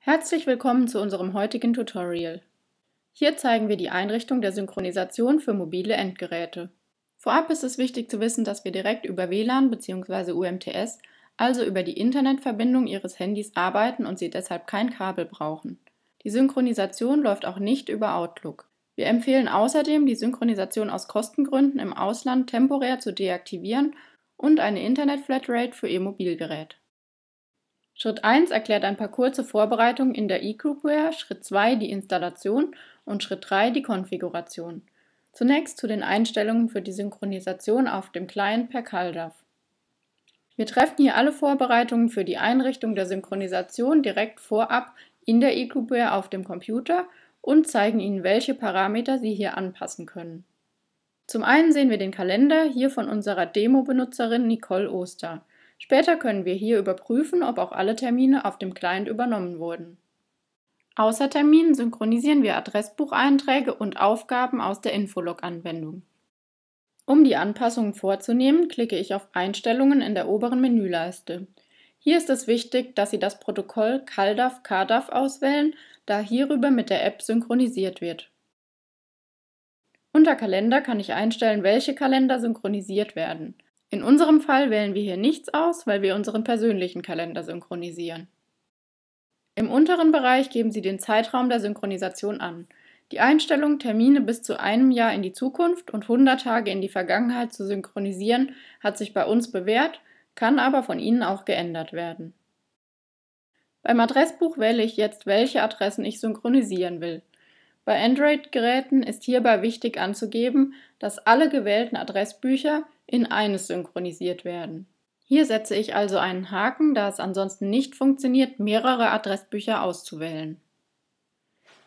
Herzlich willkommen zu unserem heutigen Tutorial. Hier zeigen wir die Einrichtung der Synchronisation für mobile Endgeräte. Vorab ist es wichtig zu wissen, dass wir direkt über WLAN bzw. UMTS, also über die Internetverbindung Ihres Handys arbeiten und Sie deshalb kein Kabel brauchen. Die Synchronisation läuft auch nicht über Outlook. Wir empfehlen außerdem, die Synchronisation aus Kostengründen im Ausland temporär zu deaktivieren und eine Internet-Flatrate für Ihr Mobilgerät. Schritt 1 erklärt ein paar kurze Vorbereitungen in der eGroupware, Schritt 2 die Installation und Schritt 3 die Konfiguration. Zunächst zu den Einstellungen für die Synchronisation auf dem Client per CalDAV. Wir treffen hier alle Vorbereitungen für die Einrichtung der Synchronisation direkt vorab in der eGroupware auf dem Computer und zeigen Ihnen, welche Parameter Sie hier anpassen können. Zum einen sehen wir den Kalender, hier von unserer Demo-Benutzerin Nicole Oster. Später können wir hier überprüfen, ob auch alle Termine auf dem Client übernommen wurden. Außer Terminen synchronisieren wir Adressbucheinträge und Aufgaben aus der Infolog-Anwendung. Um die Anpassungen vorzunehmen, klicke ich auf Einstellungen in der oberen Menüleiste. Hier ist es wichtig, dass Sie das Protokoll CalDAV-CADAV auswählen, da hierüber mit der App synchronisiert wird. Unter Kalender kann ich einstellen, welche Kalender synchronisiert werden. In unserem Fall wählen wir hier nichts aus, weil wir unseren persönlichen Kalender synchronisieren. Im unteren Bereich geben Sie den Zeitraum der Synchronisation an. Die Einstellung, Termine bis zu einem Jahr in die Zukunft und 100 Tage in die Vergangenheit zu synchronisieren, hat sich bei uns bewährt, kann aber von Ihnen auch geändert werden. Beim Adressbuch wähle ich jetzt, welche Adressen ich synchronisieren will. Bei Android-Geräten ist hierbei wichtig anzugeben, dass alle gewählten Adressbücher in eines synchronisiert werden. Hier setze ich also einen Haken, da es ansonsten nicht funktioniert, mehrere Adressbücher auszuwählen.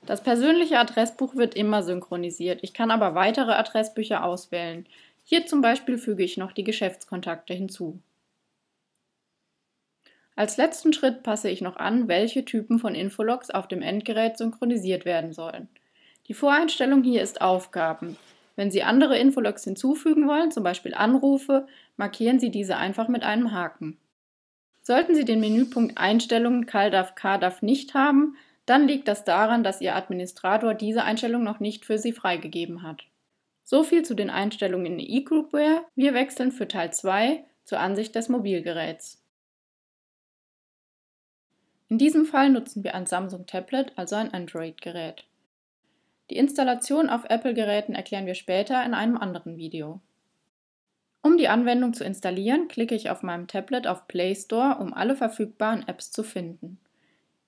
Das persönliche Adressbuch wird immer synchronisiert, ich kann aber weitere Adressbücher auswählen. Hier zum Beispiel füge ich noch die Geschäftskontakte hinzu. Als letzten Schritt passe ich noch an, welche Typen von Infologs auf dem Endgerät synchronisiert werden sollen. Die Voreinstellung hier ist Aufgaben. Wenn Sie andere Infologs hinzufügen wollen, zum Beispiel Anrufe, markieren Sie diese einfach mit einem Haken. Sollten Sie den Menüpunkt Einstellungen CalDAV CADAV nicht haben, dann liegt das daran, dass Ihr Administrator diese Einstellung noch nicht für Sie freigegeben hat. So viel zu den Einstellungen in eGroupware. Wir wechseln für Teil 2 zur Ansicht des Mobilgeräts. In diesem Fall nutzen wir ein Samsung Tablet, also ein Android-Gerät. Die Installation auf Apple-Geräten erklären wir später in einem anderen Video. Um die Anwendung zu installieren, klicke ich auf meinem Tablet auf Play Store, um alle verfügbaren Apps zu finden.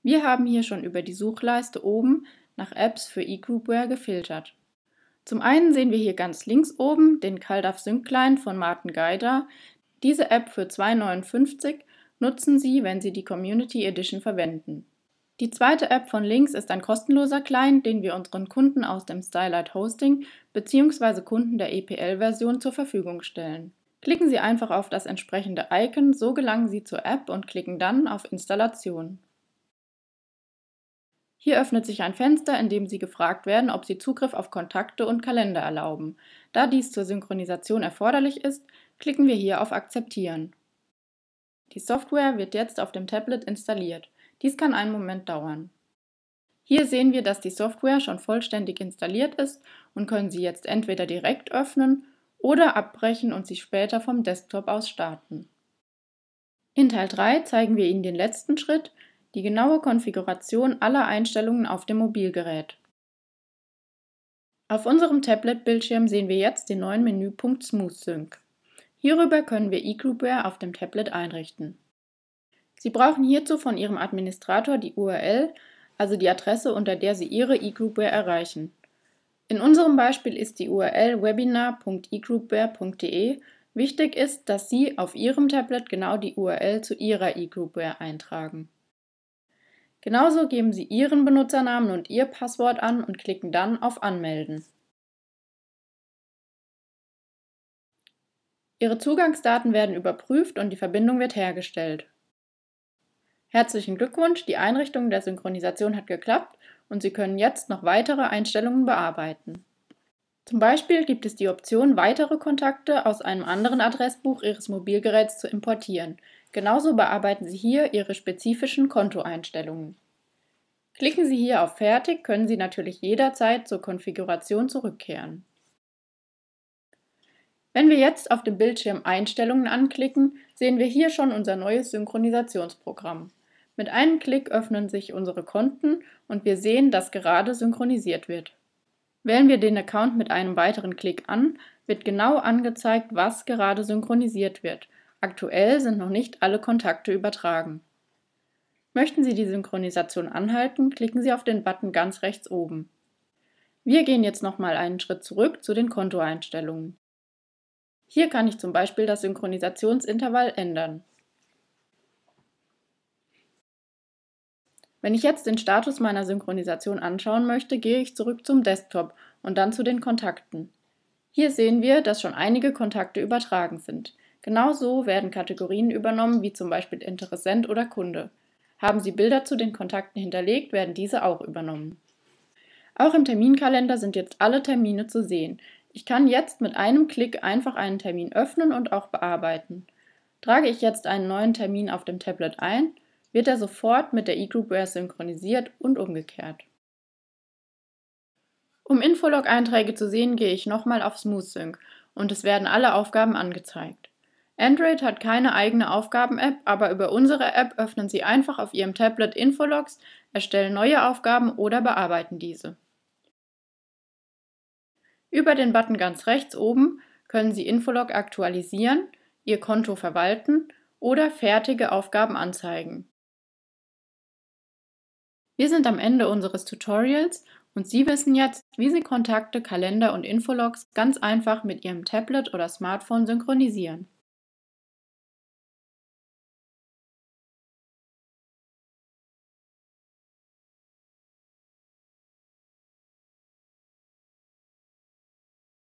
Wir haben hier schon über die Suchleiste oben nach Apps für eGroupware gefiltert. Zum einen sehen wir hier ganz links oben den CalDAV Sync Client von Martin Geider. Diese App für 2,59 nutzen Sie, wenn Sie die Community Edition verwenden. Die zweite App von links ist ein kostenloser Client, den wir unseren Kunden aus dem Stylight Hosting bzw. Kunden der EPL-Version zur Verfügung stellen. Klicken Sie einfach auf das entsprechende Icon, so gelangen Sie zur App und klicken dann auf Installation. Hier öffnet sich ein Fenster, in dem Sie gefragt werden, ob Sie Zugriff auf Kontakte und Kalender erlauben. Da dies zur Synchronisation erforderlich ist, klicken wir hier auf Akzeptieren. Die Software wird jetzt auf dem Tablet installiert. Dies kann einen Moment dauern. Hier sehen wir, dass die Software schon vollständig installiert ist und können Sie jetzt entweder direkt öffnen oder abbrechen und sie später vom Desktop aus starten. In Teil 3 zeigen wir Ihnen den letzten Schritt, die genaue Konfiguration aller Einstellungen auf dem Mobilgerät. Auf unserem Tablet-Bildschirm sehen wir jetzt den neuen Menüpunkt Smooth Sync. Hierüber können wir eGroupware auf dem Tablet einrichten. Sie brauchen hierzu von Ihrem Administrator die URL, also die Adresse, unter der Sie Ihre eGroupware erreichen. In unserem Beispiel ist die URL webinar.egroupware.de. Wichtig ist, dass Sie auf Ihrem Tablet genau die URL zu Ihrer eGroupware eintragen. Genauso geben Sie Ihren Benutzernamen und Ihr Passwort an und klicken dann auf Anmelden. Ihre Zugangsdaten werden überprüft und die Verbindung wird hergestellt. Herzlichen Glückwunsch, die Einrichtung der Synchronisation hat geklappt und Sie können jetzt noch weitere Einstellungen bearbeiten. Zum Beispiel gibt es die Option, weitere Kontakte aus einem anderen Adressbuch Ihres Mobilgeräts zu importieren. Genauso bearbeiten Sie hier Ihre spezifischen Kontoeinstellungen. Klicken Sie hier auf Fertig, können Sie natürlich jederzeit zur Konfiguration zurückkehren. Wenn wir jetzt auf dem Bildschirm Einstellungen anklicken, sehen wir hier schon unser neues Synchronisationsprogramm. Mit einem Klick öffnen sich unsere Konten und wir sehen, dass gerade synchronisiert wird. Wählen wir den Account mit einem weiteren Klick an, wird genau angezeigt, was gerade synchronisiert wird. Aktuell sind noch nicht alle Kontakte übertragen. Möchten Sie die Synchronisation anhalten, klicken Sie auf den Button ganz rechts oben. Wir gehen jetzt nochmal einen Schritt zurück zu den Kontoeinstellungen. Hier kann ich zum Beispiel das Synchronisationsintervall ändern. Wenn ich jetzt den Status meiner Synchronisation anschauen möchte, gehe ich zurück zum Desktop und dann zu den Kontakten. Hier sehen wir, dass schon einige Kontakte übertragen sind. Genauso werden Kategorien übernommen, wie zum Beispiel Interessent oder Kunde. Haben Sie Bilder zu den Kontakten hinterlegt, werden diese auch übernommen. Auch im Terminkalender sind jetzt alle Termine zu sehen. Ich kann jetzt mit einem Klick einfach einen Termin öffnen und auch bearbeiten. Trage ich jetzt einen neuen Termin auf dem Tablet ein, wird er sofort mit der eGroupware synchronisiert und umgekehrt. Um Infolog-Einträge zu sehen, gehe ich nochmal auf Smooth Sync und es werden alle Aufgaben angezeigt. Android hat keine eigene Aufgaben-App, aber über unsere App öffnen Sie einfach auf Ihrem Tablet Infologs, erstellen neue Aufgaben oder bearbeiten diese. Über den Button ganz rechts oben können Sie Infolog aktualisieren, Ihr Konto verwalten oder fertige Aufgaben anzeigen. Wir sind am Ende unseres Tutorials und Sie wissen jetzt, wie Sie Kontakte, Kalender und Infologs ganz einfach mit Ihrem Tablet oder Smartphone synchronisieren.